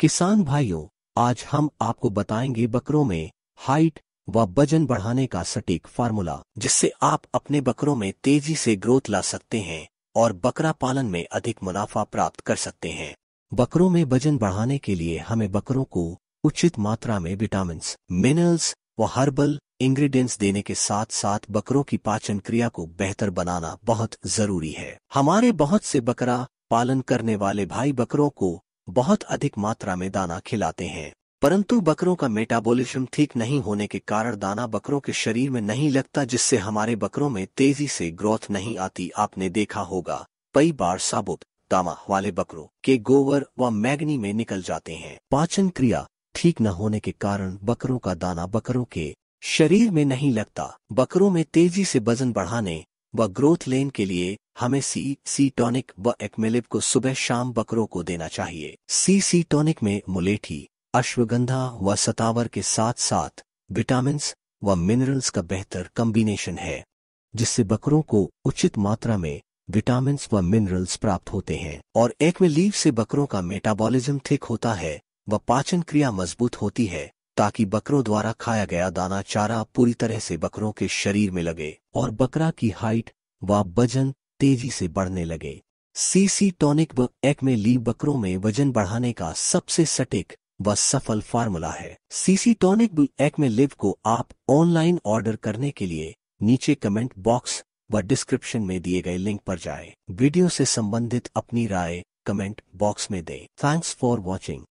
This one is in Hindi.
किसान भाइयों आज हम आपको बताएंगे बकरों में हाइट व वजन बढ़ाने का सटीक फार्मूला जिससे आप अपने बकरों में तेजी से ग्रोथ ला सकते हैं और बकरा पालन में अधिक मुनाफा प्राप्त कर सकते हैं बकरों में वजन बढ़ाने के लिए हमें बकरों को उचित मात्रा में विटामिन मिनरल्स व हर्बल इंग्रेडिएंट्स देने के साथ साथ बकरों की पाचन क्रिया को बेहतर बनाना बहुत जरूरी है हमारे बहुत से बकरा पालन करने वाले भाई बकरों को बहुत अधिक मात्रा में दाना खिलाते हैं परंतु बकरों का मेटाबॉलिज्म ठीक नहीं होने के कारण दाना बकरों के शरीर में नहीं लगता जिससे हमारे बकरों में तेजी से ग्रोथ नहीं आती आपने देखा होगा कई बार साबुत दामा वाले बकरों के गोबर व मैग्नी में निकल जाते हैं पाचन क्रिया ठीक न होने के कारण बकरों का दाना बकरों के शरीर में नहीं लगता बकरों में तेजी से वजन बढ़ाने व ग्रोथ लेन के लिए हमें सी सी टॉनिक व एक्मेलिव को सुबह शाम बकरों को देना चाहिए सी सी टॉनिक में मुलेठी अश्वगंधा व सतावर के साथ साथ विटामिन व मिनरल्स का बेहतर कम्बिनेशन है जिससे बकरों को उचित मात्रा में विटामिन व मिनरल्स प्राप्त होते हैं और एक में लीव से बकरों का मेटाबॉलिज्म ठीक होता है व पाचन क्रिया मजबूत होती है ताकि बकरों द्वारा खाया गया दाना चारा पूरी तरह से बकरों के शरीर में लगे और बकरा की हाइट व वजन तेजी से बढ़ने लगे सीसी टॉनिक एक में ली बकरों में वजन बढ़ाने का सबसे सटीक व सफल फार्मूला है सीसी टॉनिक एक में लिव को आप ऑनलाइन ऑर्डर करने के लिए नीचे कमेंट बॉक्स व डिस्क्रिप्शन में दिए गए लिंक पर जाएं। वीडियो से संबंधित अपनी राय कमेंट बॉक्स में दें। Thanks for watching